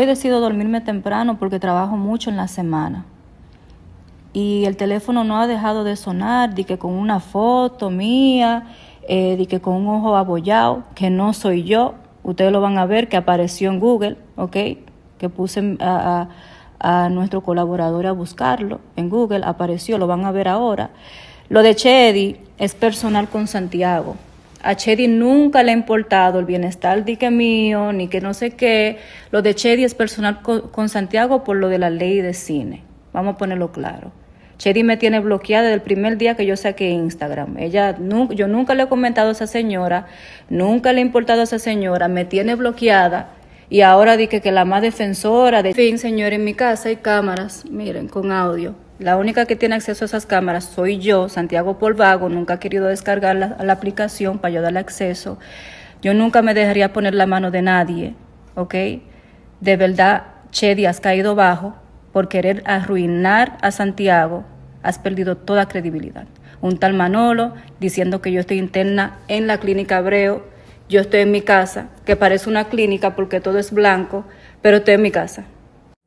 Hoy decido dormirme temprano porque trabajo mucho en la semana. Y el teléfono no ha dejado de sonar, di que con una foto mía, eh, di que con un ojo abollado, que no soy yo. Ustedes lo van a ver que apareció en Google, ¿ok? Que puse a, a nuestro colaborador a buscarlo en Google, apareció, lo van a ver ahora. Lo de Chedi es personal con Santiago. A Chedi nunca le ha importado el bienestar de que mío, ni que no sé qué. Lo de Chedi es personal con, Santiago por lo de la ley de cine. Vamos a ponerlo claro. Chedi me tiene bloqueada desde el primer día que yo saqué Instagram. Ella, yo nunca le he comentado a esa señora, nunca le he importado a esa señora, me tiene bloqueada y ahora dije que la más defensora de... Fin, señor, en mi casa hay cámaras, miren, con audio. La única que tiene acceso a esas cámaras soy yo, Santiago Polvago, nunca ha querido descargar la, aplicación para yo darle acceso. Yo nunca me dejaría poner la mano de nadie, ¿ok? De verdad, Chedi, has caído bajo por querer arruinar a Santiago, has perdido toda credibilidad. Un tal Manolo diciendo que yo estoy interna en la clínica Abreu, yo estoy en mi casa, que parece una clínica porque todo es blanco, pero estoy en mi casa.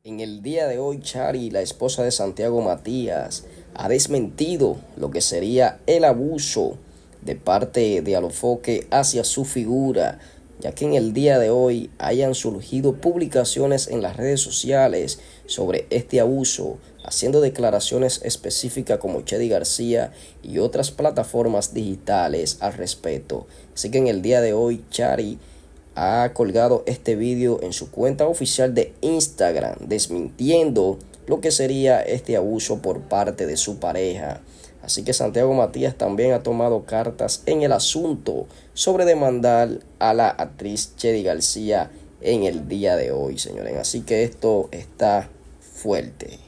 En el día de hoy, Chari, la esposa de Santiago Matías, ha desmentido lo que sería el abuso de parte de Alofoque hacia su figura ya que en el día de hoy hayan surgido publicaciones en las redes sociales sobre este abuso, haciendo declaraciones específicas como Chedi García y otras plataformas digitales al respecto. Así que en el día de hoy Chari ha colgado este vídeo en su cuenta oficial de Instagram, desmintiendo lo que sería este abuso por parte de su pareja. Así que Santiago Matías también ha tomado cartas en el asunto sobre demandar a la actriz Chedi García en el día de hoy, señores. Así que esto está fuerte.